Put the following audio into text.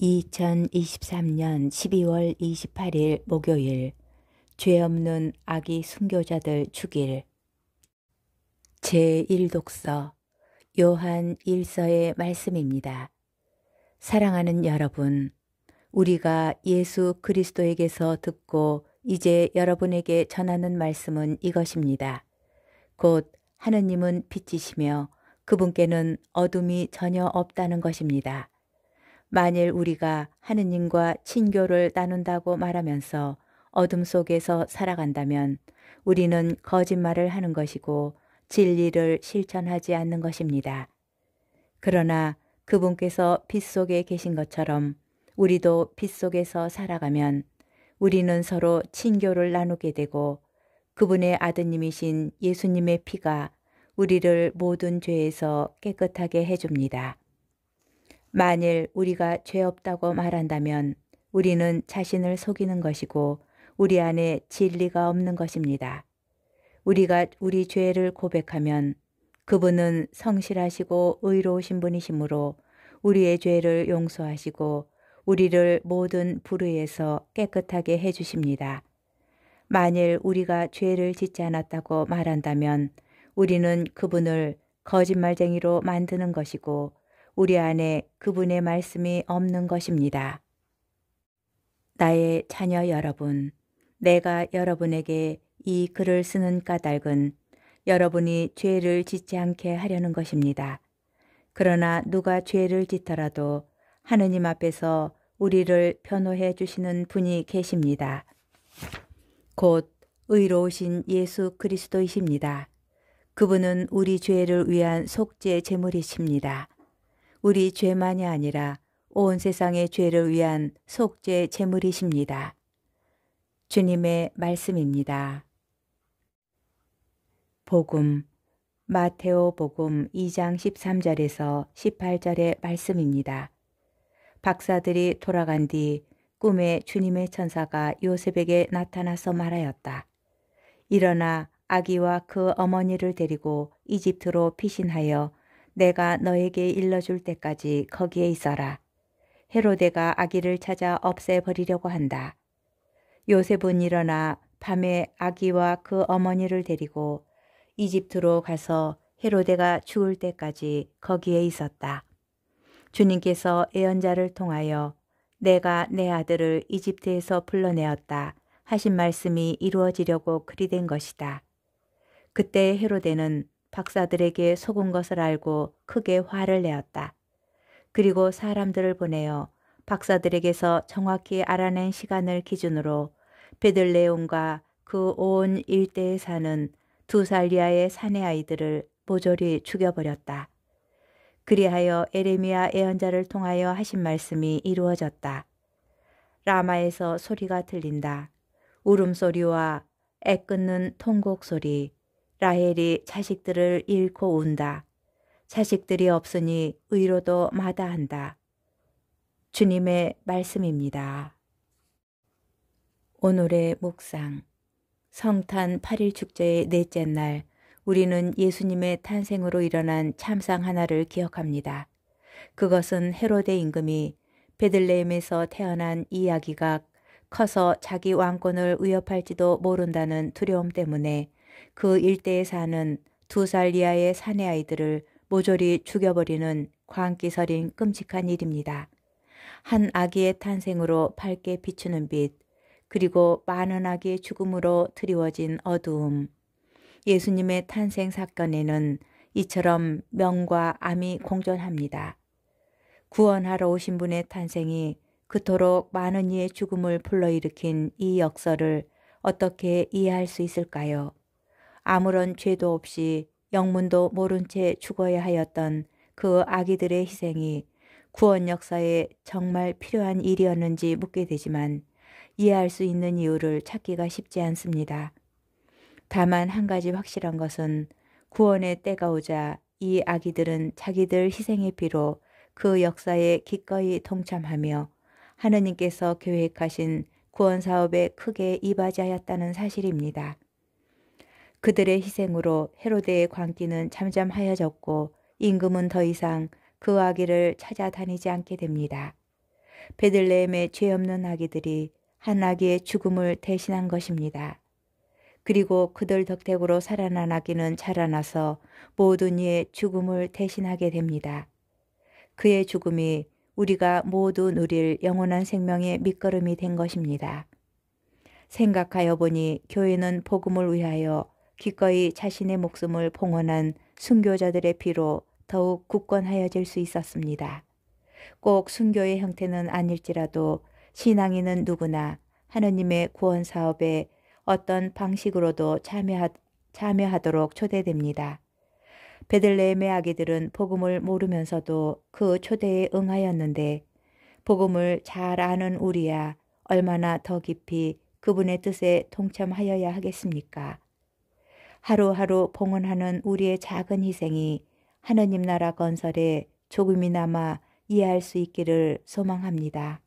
2023년 12월 28일 목요일 죄 없는 아기 순교자들 축일 제1독서 요한 1서의 말씀입니다. 사랑하는 여러분, 우리가 예수 그리스도에게서 듣고 이제 여러분에게 전하는 말씀은 이것입니다. 곧 하느님은 빛이시며 그분께는 어둠이 전혀 없다는 것입니다. 만일 우리가 하느님과 친교를 나눈다고 말하면서 어둠 속에서 살아간다면 우리는 거짓말을 하는 것이고 진리를 실천하지 않는 것입니다. 그러나 그분께서 빛 속에 계신 것처럼 우리도 빛 속에서 살아가면 우리는 서로 친교를 나누게 되고 그분의 아드님이신 예수님의 피가 우리를 모든 죄에서 깨끗하게 해줍니다. 만일 우리가 죄 없다고 말한다면 우리는 자신을 속이는 것이고 우리 안에 진리가 없는 것입니다. 우리가 우리 죄를 고백하면 그분은 성실하시고 의로우신 분이시므로 우리의 죄를 용서하시고 우리를 모든 불의에서 깨끗하게 해주십니다. 만일 우리가 죄를 짓지 않았다고 말한다면 우리는 그분을 거짓말쟁이로 만드는 것이고 우리 안에 그분의 말씀이 없는 것입니다. 나의 자녀 여러분, 내가 여러분에게 이 글을 쓰는 까닭은 여러분이 죄를 짓지 않게 하려는 것입니다. 그러나 누가 죄를 짓더라도 하느님 앞에서 우리를 변호해 주시는 분이 계십니다. 곧 의로우신 예수 그리스도이십니다. 그분은 우리 죄를 위한 속죄 제물이십니다. 우리 죄만이 아니라 온 세상의 죄를 위한 속죄 제물이십니다. 주님의 말씀입니다. 복음 마테오 복음 2장 13절에서 18절의 말씀입니다. 박사들이 돌아간 뒤 꿈에 주님의 천사가 요셉에게 나타나서 말하였다. 일어나 아기와 그 어머니를 데리고 이집트로 피신하여 내가 너에게 일러줄 때까지 거기에 있어라. 헤로데가 아기를 찾아 없애버리려고 한다. 요셉은 일어나 밤에 아기와 그 어머니를 데리고 이집트로 가서 헤로데가 죽을 때까지 거기에 있었다. 주님께서 예언자를 통하여 내가 내 아들을 이집트에서 불러내었다 하신 말씀이 이루어지려고 그리된 것이다. 그때 헤로데는 박사들에게 속은 것을 알고 크게 화를 내었다. 그리고 사람들을 보내어 박사들에게서 정확히 알아낸 시간을 기준으로 베들레온과 그 온 일대에 사는 두살 이하의 사내 아이들을 모조리 죽여버렸다. 그리하여 에레미야 예언자를 통하여 하신 말씀이 이루어졌다. 라마에서 소리가 들린다. 울음소리와 애 끊는 통곡소리, 라헬이 자식들을 잃고 운다. 자식들이 없으니 의로도 마다한다. 주님의 말씀입니다. 오늘의 묵상 성탄 8일 축제의 넷째 날 우리는 예수님의 탄생으로 일어난 참상 하나를 기억합니다. 그것은 헤로대 임금이 베들레헴에서 태어난 이야기가 커서 자기 왕권을 위협할지도 모른다는 두려움 때문에 그 일대에 사는 두 살 이하의 사내 아이들을 모조리 죽여버리는 광기 설인 끔찍한 일입니다. 한 아기의 탄생으로 밝게 비추는 빛, 그리고 많은 아기의 죽음으로 드리워진 어두움. 예수님의 탄생 사건에는 이처럼 명과 암이 공존합니다. 구원하러 오신 분의 탄생이 그토록 많은 이의 죽음을 불러일으킨 이 역사를 어떻게 이해할 수 있을까요? 아무런 죄도 없이 영문도 모른 채 죽어야 하였던 그 아기들의 희생이 구원 역사에 정말 필요한 일이었는지 묻게 되지만 이해할 수 있는 이유를 찾기가 쉽지 않습니다. 다만 한 가지 확실한 것은 구원의 때가 오자 이 아기들은 자기들 희생의 피로 그 역사에 기꺼이 동참하며 하느님께서 계획하신 구원 사업에 크게 이바지하였다는 사실입니다. 그들의 희생으로 헤로데의 광기는 잠잠하여졌고 임금은 더 이상 그 아기를 찾아다니지 않게 됩니다. 베들레헴의 죄 없는 아기들이 한 아기의 죽음을 대신한 것입니다. 그리고 그들 덕택으로 살아난 아기는 자라나서 모든 이의 죽음을 대신하게 됩니다. 그의 죽음이 우리가 모두 누릴 영원한 생명의 밑거름이 된 것입니다. 생각하여 보니 교회는 복음을 위하여 기꺼이 자신의 목숨을 봉헌한 순교자들의 피로 더욱 굳건하여질 수 있었습니다. 꼭 순교의 형태는 아닐지라도 신앙인은 누구나 하느님의 구원 사업에 어떤 방식으로도 참여하, 참여하도록 초대됩니다. 베들레헴의 아기들은 복음을 모르면서도 그 초대에 응하였는데 복음을 잘 아는 우리야 얼마나 더 깊이 그분의 뜻에 동참하여야 하겠습니까? 하루하루 봉헌하는 우리의 작은 희생이 하느님 나라 건설에 조금이나마 이해할 수 있기를 소망합니다.